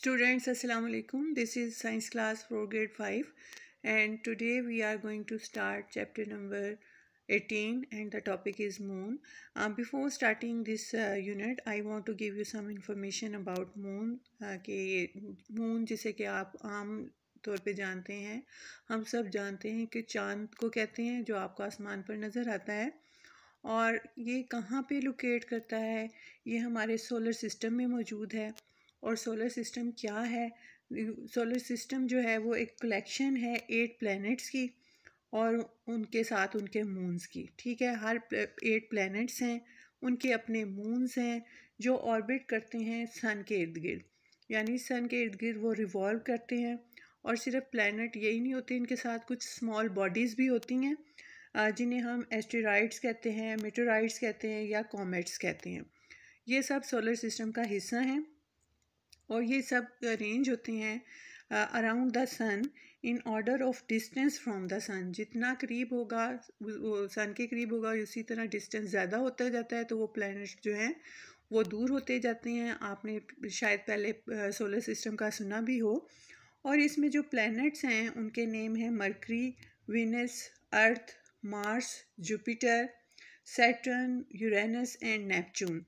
Students, Assalamu alaikum. This is science class for grade 5 and today we are going to start chapter number 18 and the topic is moon. Um, before starting this uh, unit, I want to give you some information about moon. Uh, कि moon जिसे कि आप आम तौर पे जानते हैं हम सब जानते हैं कि चांद को कहते हैं जो आपको आसमान पर नज़र आता है और ये कहाँ पे लोकेट करता है ये हमारे सोलर सिस्टम में मौजूद है और सोलर सिस्टम क्या है सोलर सिस्टम जो है वो एक कलेक्शन है एट प्लैनेट्स की और उनके साथ उनके मून्स की ठीक है हर एट प्लैनेट्स हैं उनके अपने मून्स हैं जो ऑर्बिट करते हैं सन के इर्द गिर्द यानी सन के इर्द गिर्द वो रिवॉल्व करते हैं और सिर्फ प्लानट यही नहीं होते इनके साथ कुछ स्मॉल बॉडीज़ भी होती हैं जिन्हें हम एस्टेराइड्स कहते हैं मेटोराइड्स कहते हैं या कॉमेट्स कहते हैं ये सब सोलर सिस्टम का हिस्सा हैं और ये सब अरेंज होते हैं around the sun in order of distance from the sun जितना करीब होगा वो सन के करीब होगा उसी तरह डिस्टेंस ज़्यादा होता जाता है तो वो प्लानट जो हैं वो दूर होते जाते हैं आपने शायद पहले सोलर uh, सिस्टम का सुना भी हो और इसमें जो प्लैनेट्स हैं उनके नेम हैं Mercury Venus Earth Mars Jupiter Saturn Uranus and Neptune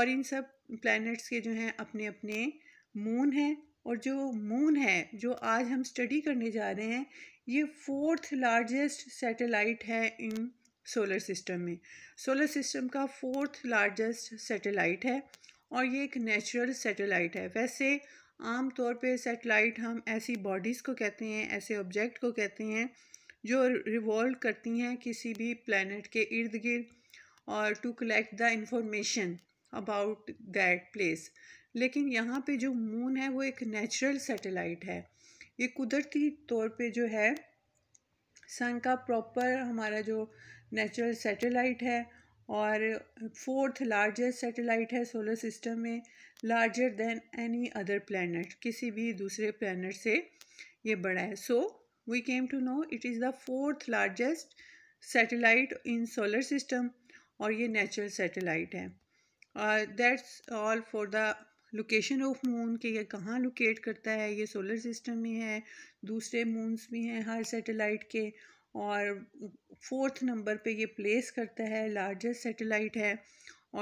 और इन सब प्लैनेट्स के जो हैं अपने अपने मून है और जो मून है जो आज हम स्टडी करने जा रहे हैं ये फोर्थ लार्जेस्ट सैटेलाइट है इन सोलर सिस्टम में सोलर सिस्टम का फोर्थ लार्जेस्ट सैटेलाइट है और ये एक नेचुरल सैटेलाइट है वैसे आम तौर पे सैटेलाइट हम ऐसी बॉडीज़ को कहते हैं ऐसे ऑब्जेक्ट को कहते हैं जो रिवॉल्व करती हैं किसी भी प्लानट के इर्द गिर्द और to collect the information about that place लेकिन यहाँ पे जो मून है वो एक नेचुरल सैटेलाइट है ये कुदरती तौर पे जो है सन का प्रॉपर हमारा जो नेचुरल सैटेलाइट है और फोर्थ लार्जेस्ट सैटेलाइट है सोलर सिस्टम में larger than any other planet किसी भी दूसरे प्लानट से ये बड़ा है so we came to know it is the fourth largest satellite in solar system और ये नेचुरल सैटेलाइट है that's all for the location of moon के ये कहाँ लोकेट करता है ये सोलर सिस्टम में है दूसरे मून्स भी हैं हर सैटेलाइट के और फोर्थ नंबर पे ये प्लेस करता है लार्जेस्ट सैटेलाइट है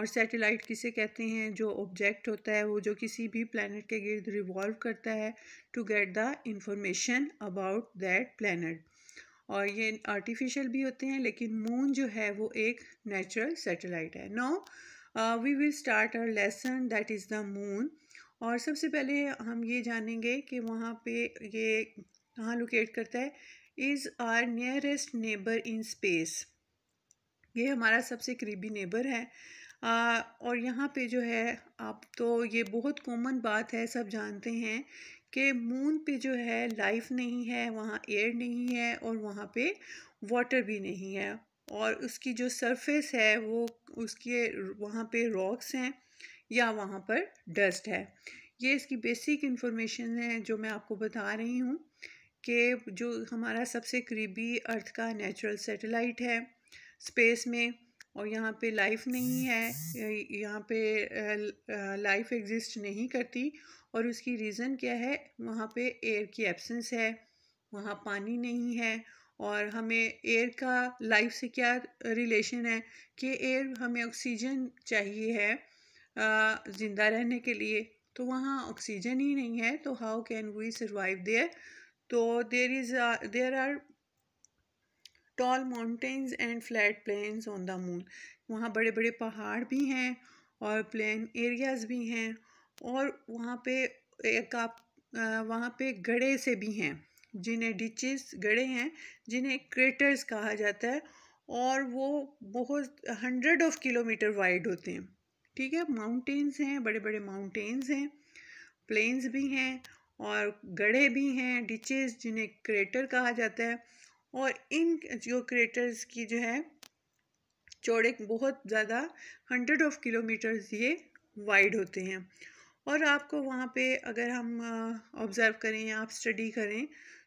और सैटेलाइट किसे कहते हैं जो ऑब्जेक्ट होता है वो जो किसी भी प्लानट के गिर्द रिवॉल्व करता है to get the information about that planet और ये आर्टिफिशियल भी होते हैं लेकिन मून जो है वो एक नेचुरल सैटेलाइट है no? We will start our lesson that is the moon और सबसे पहले हम ये जानेंगे कि वहाँ पे ये कहाँ लोकेट करता है is our nearest neighbour in space ये हमारा सबसे करीबी नेबर है आ, uh, और यहाँ पे जो है आप तो ये बहुत कॉमन बात है सब जानते हैं कि मून पे जो है लाइफ नहीं है वहाँ एयर नहीं है और वहाँ पे वाटर भी नहीं है और उसकी जो सरफेस है वो उसके वहाँ पे रॉक्स हैं या वहाँ पर डस्ट है ये इसकी बेसिक इन्फॉर्मेशन है जो मैं आपको बता रही हूँ कि जो हमारा सबसे करीबी अर्थ का नेचुरल सेटेलाइट है स्पेस में और यहाँ पे लाइफ नहीं है यहाँ पे लाइफ एग्जिस्ट नहीं करती और उसकी रीज़न क्या है वहाँ पे एयर की एब्सेंस है वहाँ पानी नहीं है और हमें एयर का लाइफ से क्या रिलेशन है कि एयर हमें ऑक्सीजन चाहिए है ज़िंदा रहने के लिए तो वहाँ ऑक्सीजन ही नहीं है तो how can we survive there तो there is there are tall mountains and flat plains on the moon वहाँ बड़े बड़े पहाड़ भी हैं और प्लेन एरियाज़ भी हैं और वहाँ पे एक आप वहाँ पे गड़े से भी हैं जिन्हें डिचेस गड़े हैं जिन्हें क्रेटर्स कहा जाता है और वो बहुत हंड्रेड ऑफ किलोमीटर वाइड होते हैं ठीक है माउंटेन्स हैं बड़े बड़े माउंटेन्स हैं प्लेन्स भी हैं और गढ़े भी हैं डिचेस जिन्हें क्रेटर कहा जाता है और इन जो क्रेटर्स की जो है चौड़े बहुत ज़्यादा हंड्रेड ऑफ किलोमीटर्स ये वाइड होते हैं और आपको वहाँ पे अगर हम ऑब्ज़र्व करें या आप स्टडी करें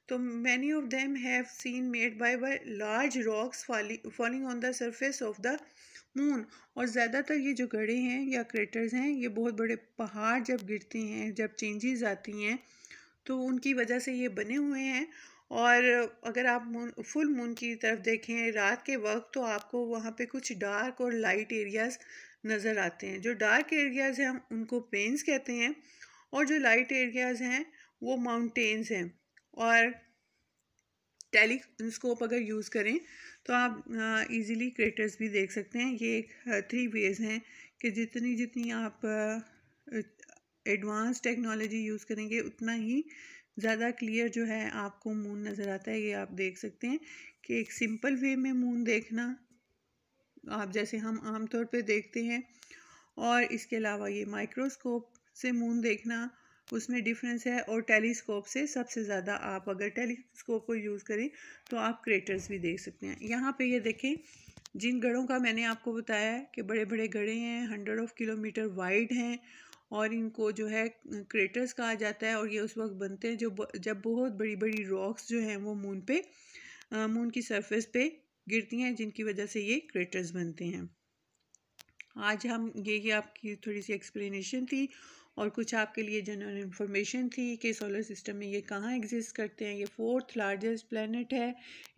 तो many of them have seen made by by large rocks falling on the surface of the moon और ज़्यादातर ये जो गड़े हैं या क्रेटर्स हैं ये बहुत बड़े पहाड़ जब गिरते हैं जब चेंजेस आती हैं तो उनकी वजह से ये बने हुए हैं और अगर आप मून फुल मून की तरफ देखें रात के वक्त तो आपको वहाँ पे कुछ डार्क और लाइट एरियाज़ नज़र आते हैं जो डार्क एरियाज़ हैं हम उनको प्लेन्स कहते हैं और जो लाइट एरियाज़ हैं वो माउंटेन्स हैं और टेलीस्कोप अगर यूज़ करें तो आप इजीली क्रेटर्स भी देख सकते हैं ये एक थ्री वेज हैं कि जितनी जितनी आप एडवांस टेक्नोलॉजी यूज़ करेंगे उतना ही ज़्यादा क्लियर जो है आपको मून नज़र आता है ये आप देख सकते हैं कि एक सिंपल वे में मून देखना आप जैसे हम आमतौर पे देखते हैं और इसके अलावा ये माइक्रोस्कोप से मून देखना उसमें डिफरेंस है और टेलीस्कोप से सबसे ज़्यादा आप अगर टेलीस्कोप को यूज़ करें तो आप क्रेटर्स भी देख सकते हैं यहाँ पे ये देखें जिन गढ़ों का मैंने आपको बताया है कि बड़े बड़े गढ़े हैं हंड्रेड ऑफ किलोमीटर वाइड हैं और इनको जो है क्रेटर्स कहा जाता है और ये उस वक्त बनते हैं जो जब बहुत बड़ी बड़ी रॉक्स जो हैं वो मून पे मून की सरफेस पे गिरती हैं जिनकी वजह से ये क्रेटर्स बनते हैं आज हम ये, ये आपकी थोड़ी सी एक्सप्लेनेशन थी और कुछ आपके लिए जनरल इन्फॉर्मेशन थी कि सोलर सिस्टम में ये कहाँ एग्जिस्ट करते हैं ये फोर्थ लार्जेस्ट प्लानट है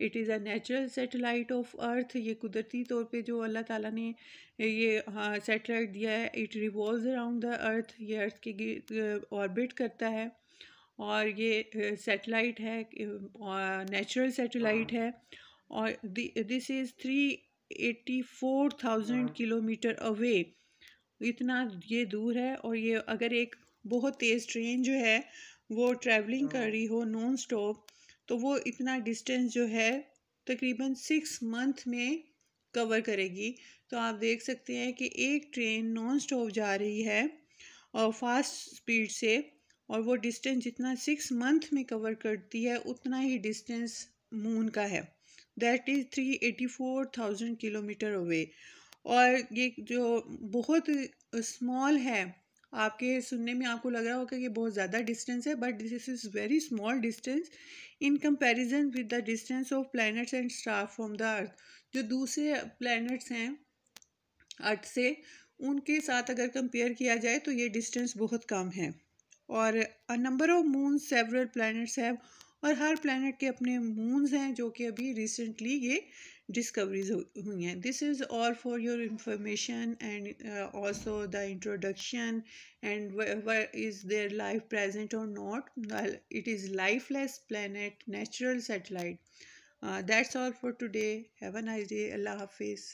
it is a natural satellite of Earth ये कुदरती तौर पे जो अल्लाह ताला ने ये सेटेलाइट हाँ, दिया है it revolve around the Earth ये अर्थ के ऑर्बिट करता है और ये सेटेलाइट है नेचुरल सेटेलाइट है और this is three eighty four thousand kilometre away इतना ये दूर है और ये अगर एक बहुत तेज़ ट्रेन जो है वो ट्रैवलिंग कर हाँ। रही हो नॉन स्टॉप तो वो इतना डिस्टेंस जो है तकरीबन सिक्स मंथ में कवर करेगी तो आप देख सकते हैं कि एक ट्रेन नॉन स्टॉप जा रही है और फास्ट स्पीड से और वो डिस्टेंस जितना सिक्स मंथ में कवर करती है उतना ही डिस्टेंस मून का है that is three eighty four thousand kilometre away और ये जो बहुत स्मॉल है आपके सुनने में आपको लग रहा होगा कि बहुत ज़्यादा डिस्टेंस है but this is very small distance in comparison with the distance of planets and star from the Earth जो दूसरे प्लैनेट्स हैं अर्थ से उनके साथ अगर कंपेयर किया जाए तो ये डिस्टेंस बहुत कम है और a number of moon several planets have और हर प्लानट के अपने मूनस हैं जो कि अभी रिसेंटली ये डिस्कवरीज हुई हैं this is all for your information and also the introduction and is there life present और not it is lifeless planet natural satellite that's all for today have a nice day अल्लाह हाफिज़